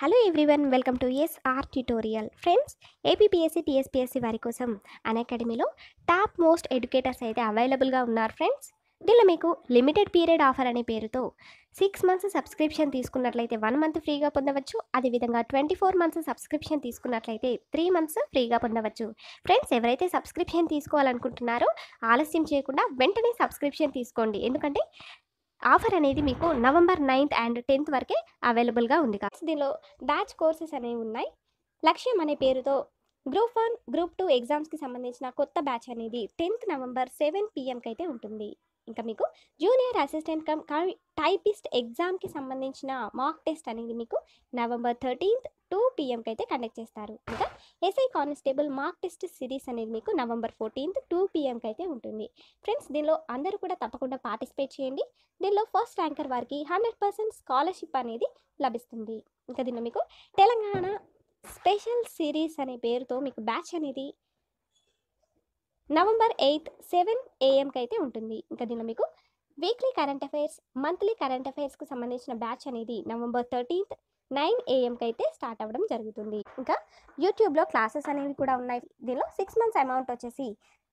hello everyone welcome to S R tutorial friends APPSC TSPSC వారి కోసం అన్ అకాడమీలో top most educators అయితే అవైలబుల్గా ఉన్నారు ఫ్రెండ్స్ దీనిలో మీకు లిమిటెడ్ పీరియడ్ ఆఫర్ అనే పేరుతో సిక్స్ మంత్స్ సబ్స్క్రిప్షన్ తీసుకున్నట్లయితే వన్ మంత్ ఫ్రీగా పొందవచ్చు అదేవిధంగా ట్వంటీ ఫోర్ మంత్స్ సబ్స్క్రిప్షన్ తీసుకున్నట్లయితే త్రీ మంత్స్ ఫ్రీగా పొందవచ్చు ఫ్రెండ్స్ ఎవరైతే సబ్స్క్రిప్షన్ తీసుకోవాలనుకుంటున్నారో ఆలస్యం చేయకుండా వెంటనే సబ్స్క్రిప్షన్ తీసుకోండి ఎందుకంటే ఆఫర్ అనేది మీకు నవంబర్ నైన్త్ అండ్ టెన్త్ వరకే అవైలబుల్గా ఉంది కాబట్టి దీనిలో బ్యాచ్ కోర్సెస్ అనేవి ఉన్నాయి లక్ష్యం అనే పేరుతో గ్రూప్ వన్ గ్రూప్ టూ ఎగ్జామ్స్కి సంబంధించిన కొత్త బ్యాచ్ అనేది టెన్త్ నవంబర్ సెవెన్ పిఎంకి అయితే ఉంటుంది ఇంకా మీకు జూనియర్ అసిస్టెంట్ కమ్ టైపిస్ట్ ఎగ్జామ్కి సంబంధించిన మాక్ టెస్ట్ అనేది మీకు నవంబర్ థర్టీన్త్ టూ పిఎంకి అయితే కండక్ట్ చేస్తారు ఇంకా SI constable mark test series అనేది మీకు నవంబర్ ఫోర్టీన్త్ టూ పిఎంకి అయితే ఉంటుంది ఫ్రెండ్స్ దీనిలో అందరూ కూడా తప్పకుండా పార్టిసిపేట్ చేయండి దీనిలో ఫస్ట్ ర్యాంకర్ వారికి హండ్రెడ్ పర్సెంట్ స్కాలర్షిప్ అనేది లభిస్తుంది ఇంకా దీనిలో మీకు తెలంగాణ స్పెషల్ సిరీస్ అనే పేరుతో మీకు బ్యాచ్ అనేది నవంబర్ ఎయిత్ సెవెన్ ఏఎంకి అయితే ఉంటుంది ఇంకా దీనిలో మీకు weekly current affairs monthly current అఫైర్స్కు సంబంధించిన బ్యాచ్ అనేది నవంబర్ థర్టీన్త్ నైన్ ఏఎంకి అయితే స్టార్ట్ అవ్వడం జరుగుతుంది ఇంకా యూట్యూబ్లో క్లాసెస్ అనేవి కూడా ఉన్నాయి దీనిలో సిక్స్ మంత్స్ అమౌంట్ వచ్చేసి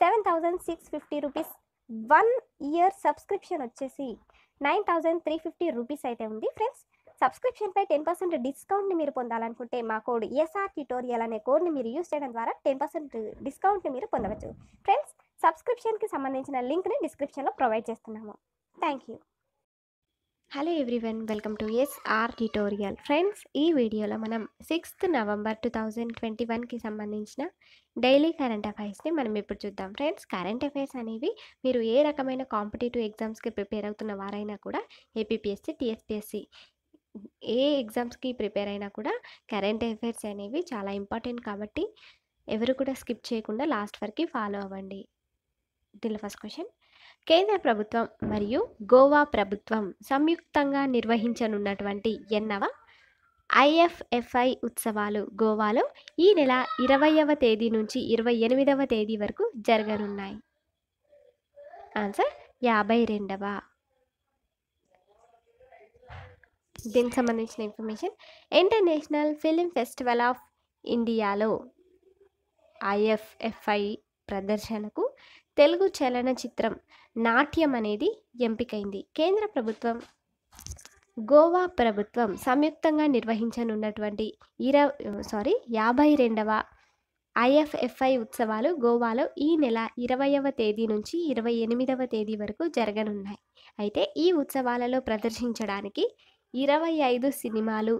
seven thousand six fifty rupees one year subscription వచ్చేసి nine thousand three fifty rupees అయితే ఉంది ఫ్రెండ్స్ సబ్స్క్రిప్షన్పై టెన్ పర్సెంట్ డిస్కౌంట్ని మీరు పొందాలనుకుంటే మా కోడ్ ఎస్ఆర్ e ట్యూటోరియల్ అనే కోడ్ని మీరు యూస్ చేయడం ద్వారా టెన్ పర్సెంట్ డిస్కౌంట్ని మీరు పొందవచ్చు ఫ్రెండ్స్ సబ్స్క్రిప్షన్కి సంబంధించిన లింక్ని డిస్క్రిప్షన్లో ప్రొవైడ్ చేస్తున్నాము thank you hello everyone welcome to S R tutorial friends ఈ వీడియోలో మనం sixth November two thousand twenty వన్కి సంబంధించిన డైలీ కరెంట్ అఫైర్స్ని మనం ఇప్పుడు చూద్దాం ఫ్రెండ్స్ కరెంట్ అఫైర్స్ అనేవి మీరు ఏ రకమైన కాంపిటేటివ్ ఎగ్జామ్స్కి ప్రిపేర్ అవుతున్న వారైనా కూడా ఏపీపీఎస్సీ టీఎస్పీఎస్సీ ఏ ఎగ్జామ్స్కి ప్రిపేర్ అయినా కూడా కరెంట్ అఫైర్స్ అనేవి చాలా ఇంపార్టెంట్ కాబట్టి ఎవరు కూడా స్కిప్ చేయకుండా లాస్ట్ వరకు ఫాలో అవ్వండి దీనిలో ఫస్ట్ క్వశ్చన్ కేంద్ర ప్రభుత్వం మరియు గోవా ప్రభుత్వం సంయుక్తంగా నిర్వహించనున్నటువంటి ఎన్నవ ఐఎఫ్ఎఫ్ఐ ఉత్సవాలు గోవాలో ఈ నెల ఇరవైవ తేదీ నుంచి ఇరవై ఎనిమిదవ తేదీ వరకు జరగనున్నాయి ఆన్సర్ యాభై రెండవ దీనికి సంబంధించిన information international film festival of ఇండియాలో ఐఎఫ్ఎఫ్ఐ ప్రదర్శనకు తెలుగు చలనచిత్రం నాట్యం అనేది ఎంపికైంది కేంద్ర ప్రభుత్వం గోవా ప్రభుత్వం సంయుక్తంగా నిర్వహించనున్నటువంటి ఇరవ సారీ యాభై రెండవ ఐఎఫ్ఎఫ్ఐ ఉత్సవాలు గోవాలో ఈ నెల ఇరవైవ తేదీ నుంచి ఇరవై ఎనిమిదవ తేదీ వరకు జరగనున్నాయి అయితే ఈ ఉత్సవాలలో ప్రదర్శించడానికి ఇరవై ఐదు సినిమాలు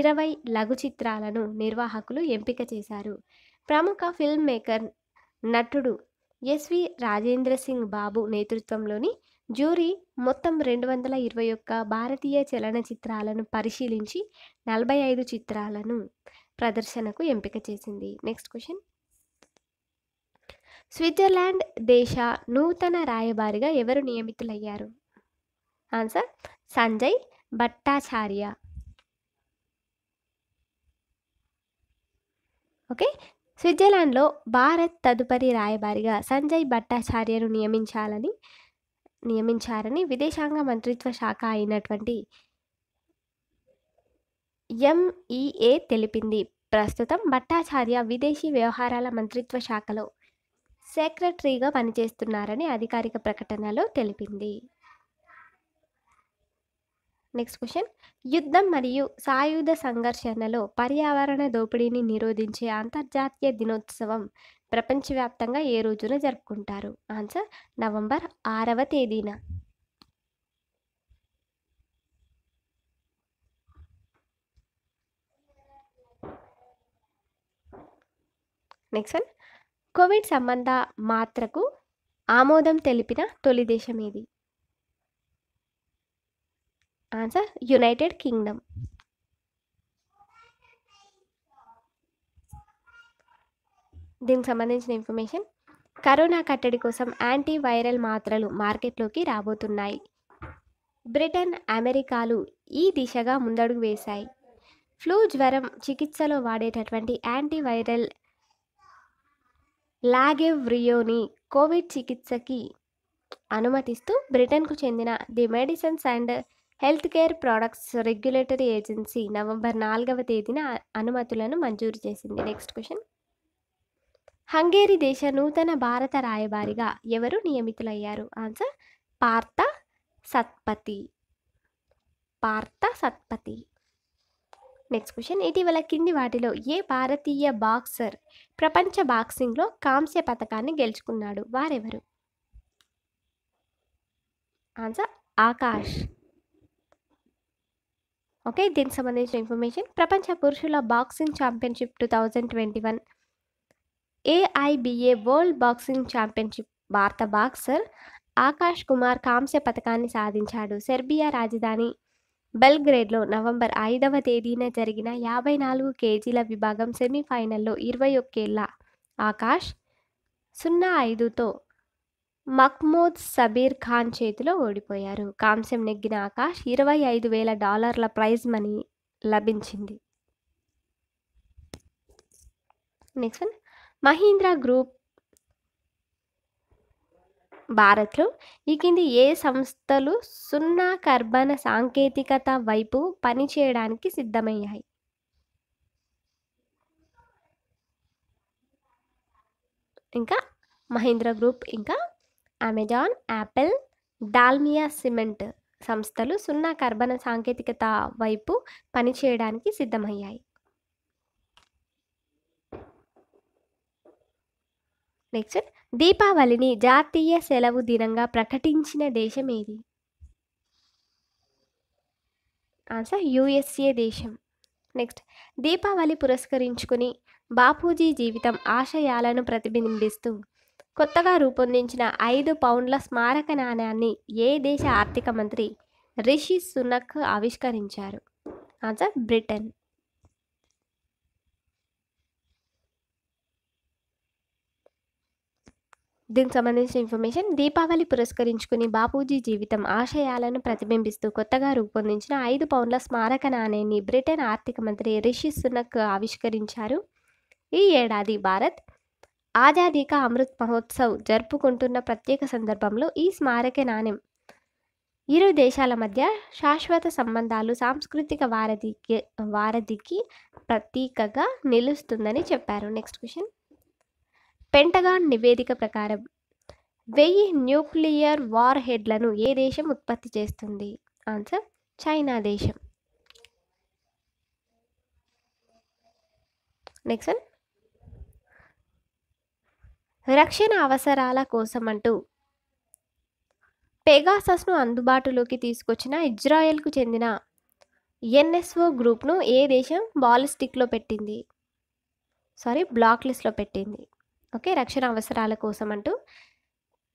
ఇరవై లఘు చిత్రాలను నిర్వాహకులు ఎంపిక చేశారు ప్రముఖ ఫిల్మ్ మేకర్ నటుడు ఎస్వి రాజేంద్ర సింగ్ బాబు నేతృత్వంలోని జ్యూరీ మొత్తం రెండు వందల ఇరవై ఒక్క భారతీయ చలనచిత్రాలను పరిశీలించి నలభై ఐదు చిత్రాలను ప్రదర్శనకు ఎంపిక చేసింది నెక్స్ట్ క్వశ్చన్ స్విట్జర్లాండ్ దేశ నూతన రాయబారిగా ఎవరు నియమితులయ్యారు ఆన్సర్ సంజయ్ భట్టాచార్య ఓకే స్విట్జర్లాండ్లో భారత్ తదుపరి రాయబారిగా సంజయ్ భట్టాచార్యను నియమించాలని నియమించారని విదేశాంగ మంత్రిత్వ శాఖ అయినటువంటి ఎంఈఏ తెలిపింది ప్రస్తుతం భట్టాచార్య విదేశీ వ్యవహారాల మంత్రిత్వ శాఖలో సెక్రటరీగా పనిచేస్తున్నారని అధికారిక ప్రకటనలో తెలిపింది నెక్స్ట్ క్వశ్చన్ యుద్ధం మరియు సాయుధ సంఘర్షణలో పర్యావరణ దోపిడీని నిరోధించే అంతర్జాతీయ దినోత్సవం ప్రపంచవ్యాప్తంగా ఏ రోజున జరుపుకుంటారు ఆన్సర్ నవంబర్ ఆరవ తేదీన నెక్స్ట్ వన్ కోవిడ్ సంబంధ మాత్రకు ఆమోదం తెలిపిన తొలి దేశం ఏది ఆన్సర్ యునైటెడ్ కింగ్డమ్ దీనికి సంబంధించిన ఇన్ఫర్మేషన్ కరోనా కట్టడి కోసం యాంటీవైరల్ మాత్రలు మార్కెట్లోకి రాబోతున్నాయి బ్రిటన్ అమెరికాలు ఈ దిశగా ముందడుగు వేశాయి ఫ్లూ జ్వరం చికిత్సలో వాడేటటువంటి యాంటీవైరల్ లాగెవ్రియోని కోవిడ్ చికిత్సకి అనుమతిస్తూ బ్రిటన్కు చెందిన the medicines and health care products regulatory agency November నాలుగవ తేదీన అనుమతులను మంజూరు చేసింది నెక్స్ట్ క్వశ్చన్ హంగేరి దేశ నూతన భారత రాయబారిగా ఎవరు నియమితులయ్యారు answer Partha Satpathy Partha Satpathy next question ఇటీవల కింది వాటిలో ఏ భారతీయ బాక్సర్ ప్రపంచ బాక్సింగ్లో కాంస్య పథకాన్ని గెలుచుకున్నాడు వారెవరు ఆన్సర్ ఆకాష్ ఓకే దీనికి సంబంధించిన ఇన్ఫర్మేషన్ ప్రపంచ పురుషుల boxing championship two thousand twenty one AIBA world boxing championship భారత బాక్సర్ ఆకాష్ కుమార్ కాంస్య పథకాన్ని సాధించాడు సెర్బియా రాజధాని బెల్గ్రేడ్లో నవంబర్ ఐదవ తేదీన జరిగిన యాభై నాలుగు కేజీల విభాగం సెమీఫైనల్లో ఇరవై ఒక్కేళ్ళ ఆకాష్ సున్నా ఐదుతో మహ్మూద్ సబీర్ ఖాన్ చేతిలో ఓడిపోయారు కాంస్యం నెగ్గిన ఆకాష్ ఇరవై ఐదు వేల డాలర్ల ప్రైజ్ మనీ లభించింది నెక్స్ట్ వన్ మహీంద్రా గ్రూప్ భారత్లో ఈ కింది ఏ సంస్థలు సున్నా కర్బన సాంకేతికత వైపు పనిచేయడానికి సిద్ధమయ్యాయి ఇంకా మహీంద్ర గ్రూప్ ఇంకా అమెజాన్ యాపిల్ డాల్మియా సిమెంట్ సంస్థలు సున్నా కర్బన సాంకేతికత వైపు పనిచేయడానికి సిద్ధమయ్యాయి నెక్స్ట్ దీపావళిని జాతీయ సెలవు దినంగా ప్రకటించిన దేశం ఏది ఆన్సర్ యుఎస్ఏ దేశం నెక్స్ట్ దీపావళి పురస్కరించుకుని బాపూజీ జీవితం ఆశయాలను ప్రతిబింబిస్తూ కొత్తగా రూపొందించిన ఐదు పౌండ్ల స్మారక నాణ్యాన్ని ఏ దేశ ఆర్థిక మంత్రి రిషి సునక్ ఆవిష్కరించారు ఆన్సర్ బ్రిటన్ దీనికి సంబంధించిన ఇన్ఫర్మేషన్ దీపావళి పురస్కరించుకుని బాపూజీ జీవితం ఆశయాలను ప్రతిబింబిస్తూ కొత్తగా రూపొందించిన ఐదు పౌండ్ల స్మారక నాణ్యాన్ని బ్రిటన్ ఆర్థిక మంత్రి రిషి సునక్ ఆవిష్కరించారు ఈ ఏడాది భారత్ ఆజాదీ కా అమృత్ మహోత్సవ్ జరుపుకుంటున్న ప్రత్యేక సందర్భంలో ఈ స్మారక నాణ్యం ఇరు దేశాల మధ్య శాశ్వత సంబంధాలు సాంస్కృతిక వారధికి వారధికి ప్రతీకగా నిలుస్తుందని చెప్పారు నెక్స్ట్ క్వశ్చన్ పెంటగాన్ నివేదిక ప్రకారం వెయ్యి న్యూక్లియర్ వార్ హెడ్లను ఏ దేశం ఉత్పత్తి చేస్తుంది ఆన్సర్ చైనా దేశం నెక్స్ట్ రక్షణ అవసరాల కోసం అంటూ పెగాసస్ను అందుబాటులోకి తీసుకొచ్చిన ఇజ్రాయెల్కు చెందిన ఎన్ఎస్ఓ గ్రూప్ను ఏ దేశం బాలిస్టిక్లో పెట్టింది సారీ బ్లాక్ లిస్ట్లో పెట్టింది ఓకే రక్షణ అవసరాల కోసం అంటూ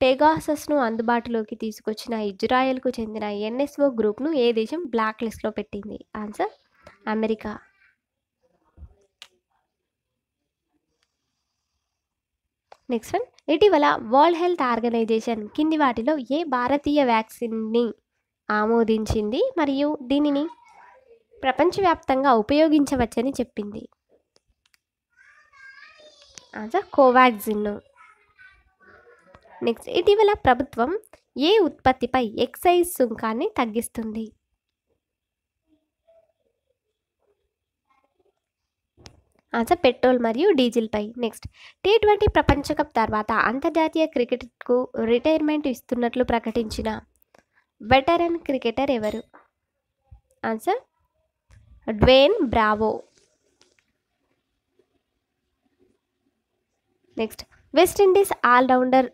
పెగాసస్ను అందుబాటులోకి తీసుకొచ్చిన ఇజ్రాయెల్కు చెందిన ఎన్ఎస్ఓ గ్రూప్ను ఏ దేశం బ్లాక్ లిస్ట్లో పెట్టింది ఆన్సర్ అమెరికా నెక్స్ట్ వన్ ఇటీవల వరల్డ్ హెల్త్ ఆర్గనైజేషన్ కింది వాటిలో ఏ భారతీయ వ్యాక్సిన్ని ఆమోదించింది మరియు దీనిని ప్రపంచవ్యాప్తంగా ఉపయోగించవచ్చని చెప్పింది ఆన్సర్ కోవాక్సిన్ నెక్స్ట్ ఇటీవల ప్రభుత్వం ఏ ఉత్పత్తిపై ఎక్సైజ్ సుంకాన్ని తగ్గిస్తుంది ఆన్సర్ పెట్రోల్ మరియు డీజిల్పై నెక్స్ట్ టీ ట్వంటీ ప్రపంచ కప్ తర్వాత అంతర్జాతీయ క్రికెట్కు రిటైర్మెంట్ ఇస్తున్నట్లు ప్రకటించిన వెటరన్ క్రికెటర్ ఎవరు answer Dwayne Bravo next West Indies all rounder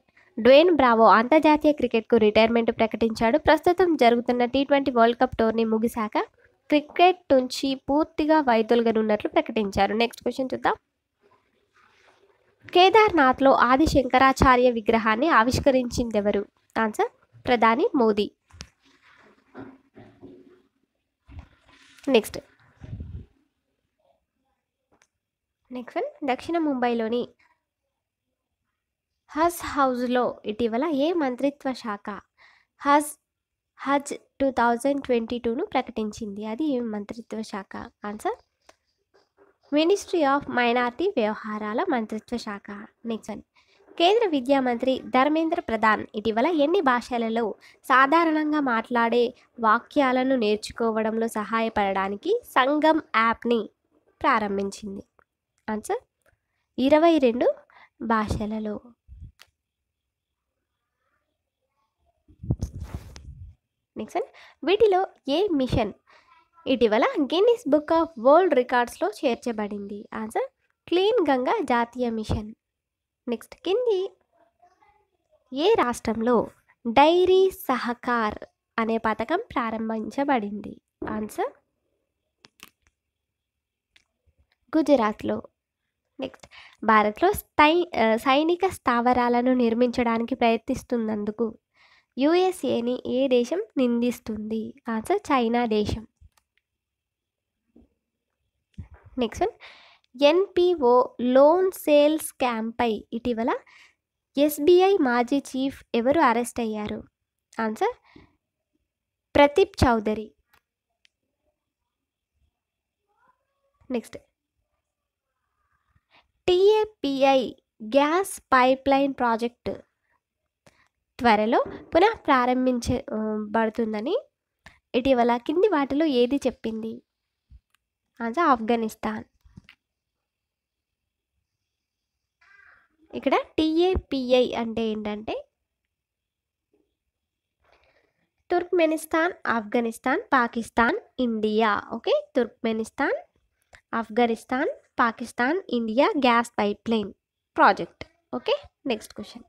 Dwayne Bravo అంతర్జాతీయ క్రికెట్కు రిటైర్మెంట్ ప్రకటించాడు ప్రస్తుతం జరుగుతున్న T twenty world cup tourney ముగిశాక క్రికెట్ నుంచి పూర్తిగా వైదొలగనున్నట్లు ప్రకటించారు నెక్స్ట్ క్వశ్చన్ చూద్దాం కేదార్నాథ్లో ఆది శంకరాచార్య విగ్రహాన్ని ఆవిష్కరించిందెవరు ఆన్సర్ ప్రధాని మోదీ నెక్స్ట్ నెక్స్ట్ వన్ దక్షిణ ముంబైలోని హస్ హౌస్లో ఇటీవల ఏ మంత్రిత్వ శాఖ హజ్ హజ్ టూ థౌజండ్ ట్వంటీ టూను ప్రకటించింది అది మంత్రిత్వ శాఖ ఆన్సర్ మినిస్ట్రీ ఆఫ్ మైనార్టీ వ్యవహారాల మంత్రిత్వ శాఖ నెక్స్ట్ కేంద్ర విద్యా మంత్రి ధర్మేంద్ర ప్రధాన్ ఇటీవల ఎన్ని భాషలలో సాధారణంగా మాట్లాడే వాక్యాలను నేర్చుకోవడంలో సహాయపడడానికి సంగం యాప్ని ప్రారంభించింది ఆన్సర్ ఇరవై రెండు భాషలలో టెక్నిక్స్ అండ్ వీటిలో ఏ మిషన్ ఇటీవల గిన్నిస్ బుక్ ఆఫ్ వరల్డ్ రికార్డ్స్లో చేర్చబడింది ఆన్సర్ క్లీన్ గంగా జాతీయ మిషన్ నెక్స్ట్ కింది ఏ రాష్ట్రంలో డైరీ సహకార్ అనే పథకం ప్రారంభించబడింది ఆన్సర్ గుజరాత్లో నెక్స్ట్ భారత్లో స్థై సైనిక స్థావరాలను నిర్మించడానికి ప్రయత్నిస్తున్నందుకు యుఎస్ఏని ఏ దేశం నిందిస్తుంది ఆన్సర్ చైనా దేశం next one NPO loan sale స్కామ్పై ఇటీవల ఎస్బీఐ మాజీ చీఫ్ ఎవరు అరెస్ట్ అయ్యారు answer Pratip Chaudhuri next TAPI gas pipeline project త్వరలో పునః ప్రారంభించబడుతుందని ఇటీవల కింది వాటిలో ఏది చెప్పింది అది ఆఫ్ఘనిస్తాన్ ఇక్కడ టిఏపిఐ అంటే ఏంటంటే Turkmenistan Afghanistan Pakistan India okay Turkmenistan Afghanistan Pakistan India gas pipeline project okay next question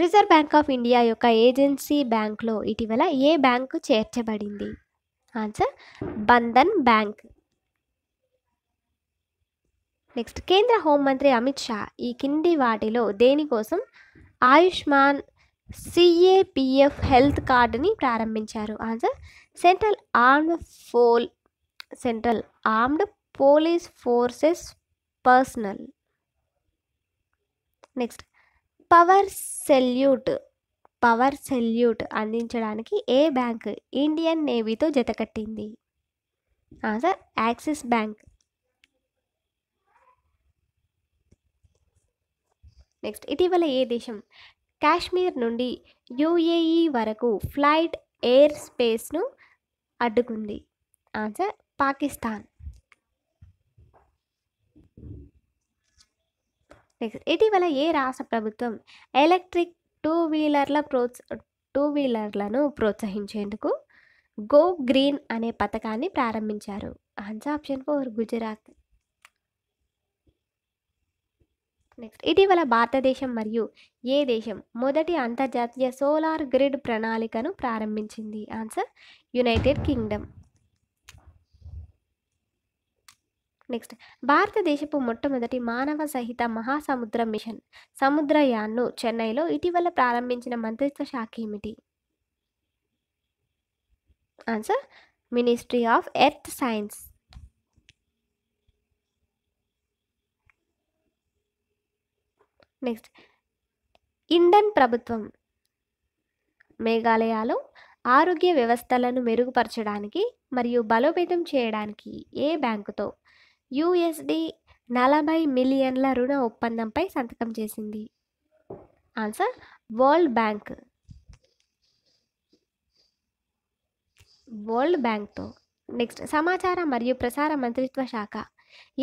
reserve bank of India యొక్క ఏజెన్సీ బ్యాంక్లో ఇటీవల ఏ బ్యాంకు చేర్చబడింది ఆన్సర్ బంధన్ బ్యాంక్ నెక్స్ట్ కేంద్ర హోంమంత్రి అమిత్ షా ఈ కింది వాటిలో దేనికోసం ఆయుష్మాన్ సిఏపిఎఫ్ హెల్త్ కార్డుని ప్రారంభించారు ఆన్సర్ సెంట్రల్ ఆర్మ్డ్ ఫోల్ central armed police forces personnel next power salute power salute అందించడానికి ఏ బ్యాంక్ ఇండియన్ నేవీతో జతకట్టింది సార్ యాక్సిస్ బ్యాంక్ నెక్స్ట్ ఇటీవల ఏ దేశం కాశ్మీర్ నుండి యుఏఈ వరకు ఫ్లైట్ ఎయిర్ స్పేస్ను అడ్డుకుంది ఆన్సర్ పాకిస్తాన్ నెక్స్ట్ ఇటీవల ఏ రాష్ట్ర ప్రభుత్వం ఎలక్ట్రిక్ టూ వీలర్ల ప్రోత్స టూ వీలర్లను ప్రోత్సహించేందుకు గో గ్రీన్ అనే పథకాన్ని ప్రారంభించారు answer option four Gujarat next ఇటీవల భారతదేశం మరియు ఏ దేశం మొదటి అంతర్జాతీయ సోలార్ గ్రిడ్ ప్రణాళికను ప్రారంభించింది ఆన్సర్ యునైటెడ్ కింగ్డమ్ నెక్స్ట్ భారతదేశపు మొట్టమొదటి మానవ సహిత మహాసముద్ర మిషన్ సముద్రయాన్ను చెన్నైలో ఇటీవల ప్రారంభించిన మంత్రిత్వ శాఖ ఏమిటి answer ministry of earth science next ఇండన్ ప్రభుత్వం మేఘాలయాలో ఆరోగ్య వ్యవస్థలను మెరుగుపరచడానికి మరియు బలోపేతం చేయడానికి ఏ బ్యాంకుతో యుఎస్డి నలభై మిలియన్ల రుణ ఒప్పందంపై సంతకం చేసింది ఆన్సర్ వరల్డ్ బ్యాంక్ వరల్డ్ బ్యాంక్తో నెక్స్ట్ సమాచార మరియు ప్రసార మంత్రిత్వ శాఖ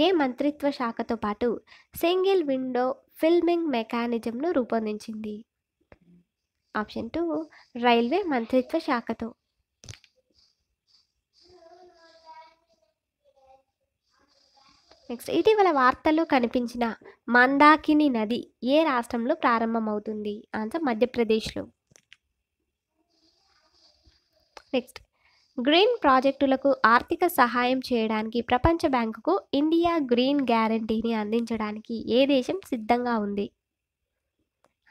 ఏ మంత్రిత్వ శాఖతో పాటు సింగిల్ విండో ఫిల్మింగ్ మెకానిజంను రూపొందించింది ఆప్షన్ టూ రైల్వే మంత్రిత్వ శాఖతో నెక్స్ట్ ఇటీవల వార్తల్లో కనిపించిన మందాకిని నది ఏ రాష్ట్రంలో ప్రారంభమవుతుంది ఆన్సర్ మధ్యప్రదేశ్లో నెక్స్ట్ గ్రీన్ ప్రాజెక్టులకు ఆర్థిక సహాయం చేయడానికి ప్రపంచ బ్యాంకుకు ఇండియా గ్రీన్ గ్యారంటీని అందించడానికి ఏ దేశం సిద్ధంగా ఉంది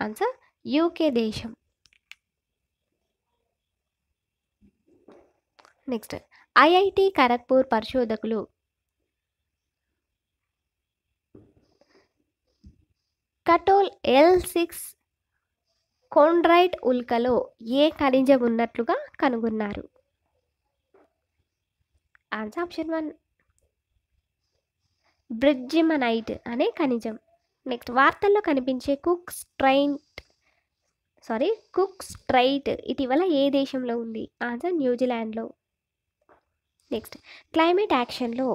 ఆన్సర్ యూకే దేశం నెక్స్ట్ ఐఐటి ఖరగ్పూర్ పరిశోధకులు కటోల్ ఎల్ సిక్స్ కోండ్రైట్ ఉల్కలో ఏ ఖనిజం ఉన్నట్లుగా కనుగొన్నారు ఆన్సర్ ఆప్షన్ వన్ బ్రిడ్జిమనైట్ అనే ఖనిజం నెక్స్ట్ వార్తల్లో కనిపించే Cook Strait sorry Cook Strait ఇటీవల ఏ దేశంలో ఉంది ఆన్సర్ న్యూజిలాండ్లో నెక్స్ట్ క్లైమేట్ యాక్షన్లో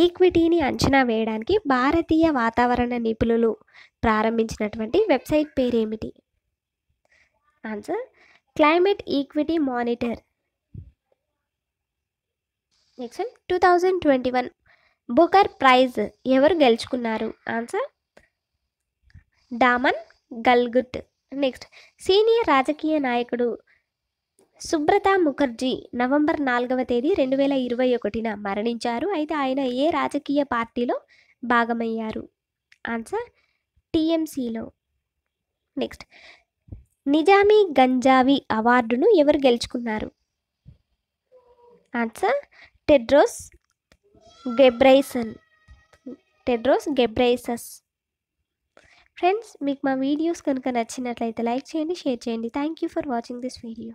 ఈక్విటీని అంచనా వేయడానికి భారతీయ వాతావరణ నిపుణులు ప్రారంభించినటువంటి వెబ్సైట్ పేరేమిటి answer climate equity monitor next two thousand twenty one Booker prize ఎవరు గెలుచుకున్నారు answer Damon Galgut next senior రాజకీయ నాయకుడు సుబ్రత ముఖర్జీ నవంబర్ నాలుగవ తేదీ రెండు వేల ఇరవై ఒకటిన మరణించారు అయితే ఆయన ఏ రాజకీయ పార్టీలో భాగమయ్యారు ఆన్సర్ టీఎంసీలో నెక్స్ట్ నిజామీ గంజావి అవార్డును ఎవరు గెలుచుకున్నారు answer Tedros Ghebreyesus Tedros Ghebreyesus friends మీకు మా వీడియోస్ కనుక నచ్చినట్లయితే లైక్ చేయండి షేర్ చేయండి thank you for watching this video